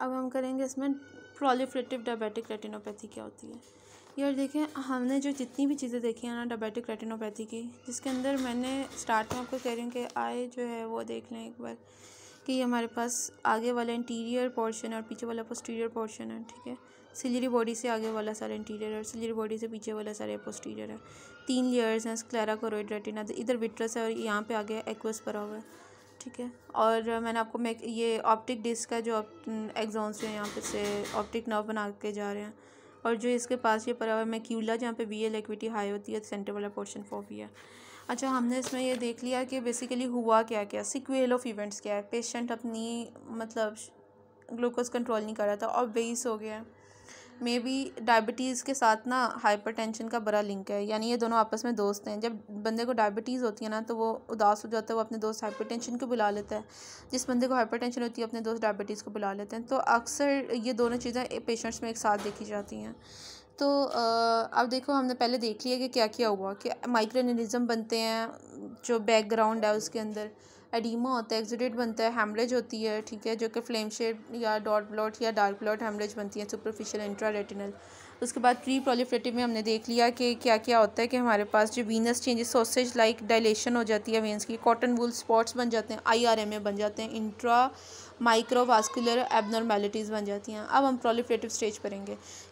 अब हम करेंगे इसमें प्रोलिफ्रेटिव डायबेटिक रेटिनोपैथी क्या होती है यार देखें हमने जो जितनी भी चीज़ें देखी हैं ना डायबेटिक रेटिनोपैथी की जिसके अंदर मैंने स्टार्ट में आपको कह रही हूँ कि आए जो है वो देख लें एक बार कि हमारे पास आगे वाला इंटीरियर पोर्शन है और पीछे वाला पोस्टीरियर पोर्शन है ठीक है सिलरी बॉडी से आगे वाला सारा इंटीरियर और सिलरी बॉडी से पीछे वाला सारा पोस्टीरियर है तीन लेयर्स हैं स्क्लेरा कोरोइड रेटिना इधर विट्रस है और यहाँ पे आगे एक्वस पर हुआ है ठीक है और मैंने आपको मैं ये ऑप्टिक डिस्क का जो एग्जॉन्स है यहाँ पे से ऑप्टिक नर्व बना के जा रहे हैं और जो इसके पास ये पड़ा हुआ है मैक्यूला जहाँ पे बी एल एक्विटी हाई होती है सेंटर वाला पोर्शन फॉर है अच्छा हमने इसमें ये देख लिया कि बेसिकली हुआ क्या क्या सिक्वेल ऑफ इवेंट्स क्या है पेशेंट अपनी मतलब ग्लूकोज कंट्रोल नहीं कर रहा था और बेस हो गया है मे बी डायबिटीज़ के साथ ना टेंशन का बड़ा लिंक है यानी ये दोनों आपस में दोस्त हैं जब बंदे को डायबिटीज़ होती है ना तो वो उदास हो जाता है वो अपने दोस्त टेंशन को बुला लेता है जिस बंदे को टेंशन होती है अपने दोस्त डायबिटीज़ को बुला लेते हैं तो अक्सर ये दोनों चीज़ें पेशेंट्स में एक साथ देखी जाती हैं तो अब देखो हमने पहले देख लिया कि क्या क्या हुआ कि माइक्रोनिज़म बनते हैं जो बैकग्राउंड है उसके अंदर एडीमा होता है एक्जोडेट बनता है हेमरेज होती है ठीक है जो कि फ्लेम शेड या डॉट ब्लॉट या डार्क ब्लॉट हेमरेज बनती है सुपरफिशियल इंट्रा रेटिनल उसके बाद प्री प्रोलिफ्रेटिव में हमने देख लिया कि क्या क्या होता है कि हमारे पास जो venous changes sausage like dilation हो जाती है वेंस की कॉटन वुल स्पॉट्स बन जाते हैं आई आर एम ए बन जाते हैं इंट्रा माइक्रोवास्कुलर एबनॉर्मेलिटीज़ बन जाती हैं अब हम प्रोलिफ्रेटिव स्टेज पर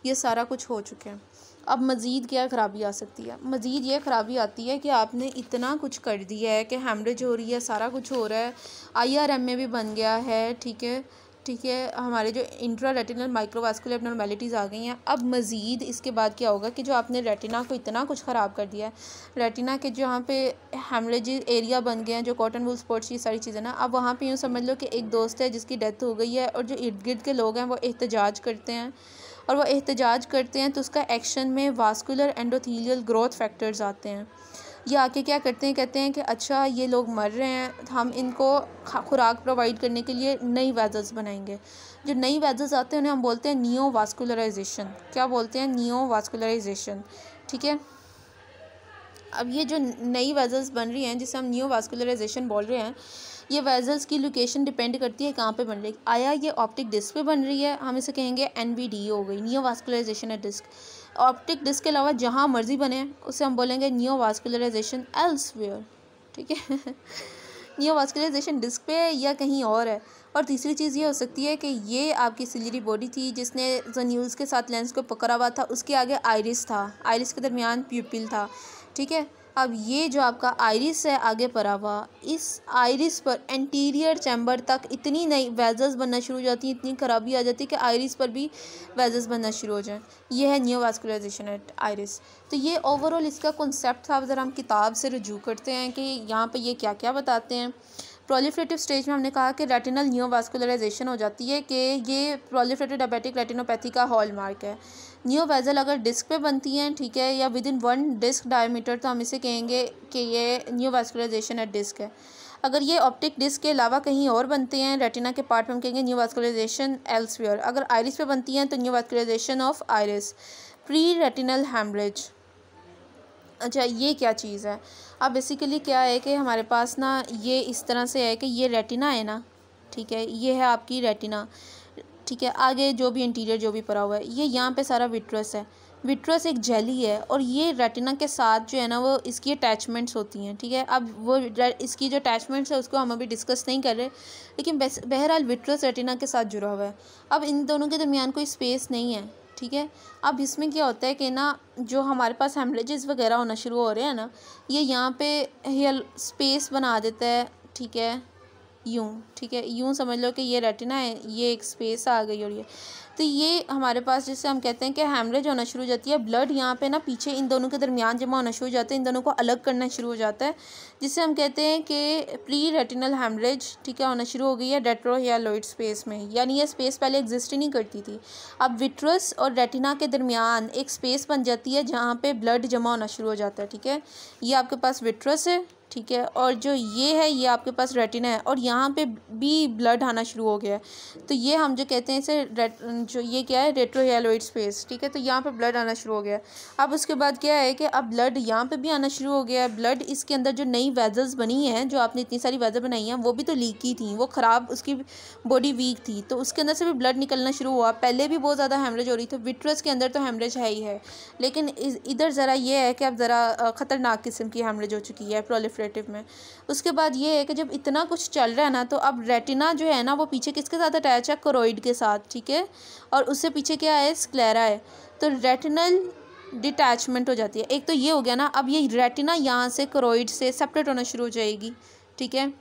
ये सारा कुछ हो चुके हैं अब मज़ीद क्या ख़राबी आ सकती है मज़ीद ये ख़राबी आती है कि आपने इतना कुछ कर दिया है कि हेमरेज हो रही है सारा कुछ हो रहा है आई आर एम में भी बन गया है ठीक है ठीक है हमारे जो इंट्रा रेटिनल माइक्रोवास्कुलर एबनॉर्मेलिटीज़ आ गई हैं अब मज़ीद इसके बाद क्या होगा कि जो आपने रेटिना को इतना कुछ ख़राब कर दिया है रेटिना के जहाँ पे हेमरेज एरिया बन गए हैं जो कॉटन वुल स्पोर्ट्स ये सारी चीज़ें ना अब वहाँ पे यूँ समझ लो कि एक दोस्त है जिसकी डेथ हो गई है और जो इर्द गिर्द के लोग हैं वो एहतजाज करते हैं और वह एहतजाज करते हैं तो उसका एक्शन में वास्कुलर एंडोथीलियल ग्रोथ फैक्टर्स आते हैं ये आके क्या करते हैं कहते हैं कि अच्छा ये लोग मर रहे हैं हम इनको खुराक प्रोवाइड करने के लिए नई वेजल्स बनाएंगे जो नई वेजल्स आते हैं उन्हें हम बोलते हैं नियो वास्कुलराइजेशन क्या बोलते हैं नियो वास्कुलराइजेशन ठीक है अब ये जो नई वेजल्स बन रही हैं जिसे हम न्यू वास्कुलराइजेशन बोल रहे हैं ये वेजल्स की लोकेशन डिपेंड करती है कहाँ पे बन रही है आया ये ऑप्टिक डिस्क पे बन रही है हम इसे कहेंगे एन e हो गई न्यू वास्कुलराइजेशन है डिस्क ऑप्टिक डिस्क के अलावा जहाँ मर्जी बने उसे हम बोलेंगे न्यू वास्कुलराइजेशन एल्सवेयर ठीक है न्यू वास्कुलराइजेशन डिस्क पे या कहीं और है और तीसरी चीज़ ये हो सकती है कि ये आपकी सिलरी बॉडी थी जिसने जनील्स के साथ लेंस को पकड़ा हुआ था उसके आगे आयरिस था आयरिस के दरमियान प्यूपिल था ठीक है अब ये जो आपका आयरिस है आगे परा हुआ इस आयरिस पर एंटीरियर चैम्बर तक इतनी नई वेजस बनना शुरू हो जाती हैं इतनी खराबी आ जाती है कि आयरिस पर भी वेजस बनना शुरू हो जाए ये है न्यू वास्कुलाइजेशन एट आयरिस तो ये ओवरऑल इसका कॉन्सेप्ट था ज़रा हम किताब से रजू करते हैं कि यहाँ पर ये क्या क्या बताते हैं प्रोलिफ्रेटिव स्टेज में हमने कहा कि रेटिनल न्योवास्कुलराइजेशन हो जाती है कि ये प्रोलिफ्रेटिव डायबेटिक रेटिनोपैथी का हॉल मार्क है वेजल अगर डिस्क पे बनती हैं ठीक है या within one disc diameter तो हम इसे कहेंगे कि ये न्यू वास्कुलराइजेशन एट डिस्क है अगर ये ऑप्टिक डिस्क के अलावा कहीं और बनते हैं रेटिना के पार्ट में हम कहेंगे न्यू वास्कुलराइजेशन एल्सवियर अगर आयरिस पे बनती हैं तो new vascularisation of iris pre retinal haemorrhage अच्छा ये क्या चीज़ है अब बेसिकली क्या है कि हमारे पास ना ये इस तरह से है कि ये रेटिना है ना ठीक है ये है आपकी रेटिना ठीक है आगे जो भी इंटीरियर जो भी पड़ा हुआ है ये यहाँ पे सारा विट्रस है विट्रस एक जेली है और ये रेटिना के साथ जो है ना वो इसकी अटैचमेंट्स होती हैं ठीक है अब वो इसकी जो अटैचमेंट्स है उसको हम अभी डिस्कस नहीं कर रहे लेकिन बहरहाल विट्रस रेटिना के साथ जुड़ा हुआ है अब इन दोनों के दरमियान कोई स्पेस नहीं है ठीक है अब इसमें क्या होता है कि ना जो हमारे पास हेमलेजेस वगैरह होना शुरू हो रहे हैं ना ये यहाँ पे हेयर स्पेस बना देता है ठीक है यूँ ठीक है यूँ समझ लो कि ये रेटिना है ये एक स्पेस आ गई और ये तो ये हमारे पास जैसे हम कहते हैं कि हेमरेज होना शुरू हो जाती है ब्लड यहाँ पे ना पीछे इन दोनों के दरमियान जमा होना शुरू हो जाता है इन दोनों को अलग करना शुरू हो जाता है जिसे हम कहते हैं कि प्री रेटिनल हेमरेज ठीक है होना शुरू हो गई है डेट्रो या लोइड स्पेस में यानी यह स्पेस पहले एग्जिस्ट ही नहीं करती थी अब विट्रस और रेटिना के दरमियान एक स्पेस बन जाती है जहाँ पर ब्लड जमा होना शुरू हो जाता है ठीक है ये आपके पास विट्रस है ठीक है और जो ये है ये आपके पास रेटिना है और यहाँ पे भी ब्लड आना शुरू हो गया है तो ये हम जो कहते हैं इसे जो ये क्या है रेट्रो येलोइड स्पेस ठीक है तो यहाँ पर ब्लड आना शुरू हो गया अब उसके बाद क्या है कि अब ब्लड यहाँ पर भी आना शुरू हो गया है ब्लड इसके अंदर जो नई वेजल्स बनी हैं जो आपने इतनी सारी वेजल बनाई हैं वो भी तो लीक की थी वो ख़राब उसकी बॉडी वीक थी तो उसके अंदर से भी ब्लड निकलना शुरू हुआ पहले भी बहुत ज़्यादा हेमरेज हो रही थी विट्रस के अंदर तो हेमरेज है ही है लेकिन इधर ज़रा यह है कि अब ज़रा ख़तरनाक किस्म की हेमरेज हो चुकी है प्रोलिफ्रेटिव में उसके बाद ये है कि जब इतना कुछ चल रहा है ना तो अब रेटिना जो है ना वो पीछे किसके साथ अटैच है क्रोइड के साथ ठीक है और उससे पीछे क्या है स्क्लेरा है तो रेटिनल डिटैचमेंट हो जाती है एक तो ये हो गया ना अब ये रेटिना यहाँ से क्रोइड से सेपरेट होना शुरू हो जाएगी ठीक है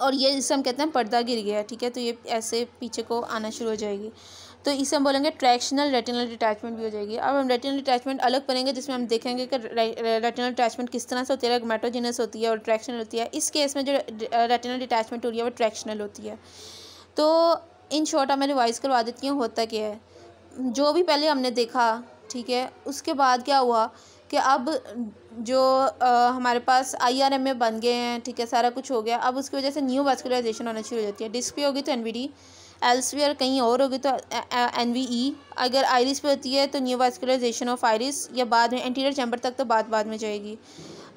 और ये इसे हम कहते हैं पर्दा गिर गया ठीक है तो ये ऐसे पीछे को आना शुरू हो जाएगी तो इसे हम बोलेंगे ट्रैक्शनल रेटिनल डिटैचमेंट भी हो जाएगी अब हम रेटिनल डिटैचमेंट अलग पढ़ेंगे जिसमें हम देखेंगे कि रेटिनल डिटैचमेंट किस तरह से होती है गमेटोजिनस होती है और ट्रैक्शनल होती है इस केस में जो रेटिनल डिटैचमेंट हो रही है वो ट्रैक्शनल होती है तो इन शॉर्ट अब मैं रिवाइज़ करवा देती हूँ होता क्या है जो भी पहले हमने देखा ठीक है उसके बाद क्या हुआ कि अब जो आ, हमारे पास आई आर एम ए बन गए हैं ठीक है सारा कुछ हो गया अब उसकी वजह से न्यू वास्कुलराइजेशन होना शुरू हो जाती है डिस्क पे होगी तो एन वी डी एल्सवेयर कहीं और होगी तो एन वी ई अगर आयरिस पे होती है तो न्यू वास्कुलराइजेशन ऑफ आयरिस या बाद में एंटीरियर चैम्बर तक तो बाद बाद में जाएगी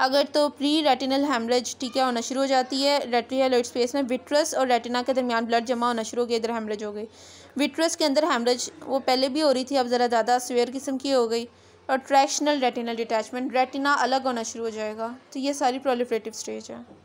अगर तो प्री रेटिनल हेमरेज ठीक है होना शुरू हो जाती है रेट्रियलोइड स्पेस में विट्रस और रेटिना के दरमियान ब्लड जमा होना शुरू हो गया इधर हेमरेज हो गई विट्रस के अंदर हेमरेज वो पहले भी हो रही थी अब ज़रा ज़्यादा स्वेयर किस्म की हो गई और ट्रैक्शनल रेटिनल डिटैचमेंट रेटिना अलग होना शुरू हो जाएगा तो ये सारी प्रोलिफ्रेटिव स्टेज है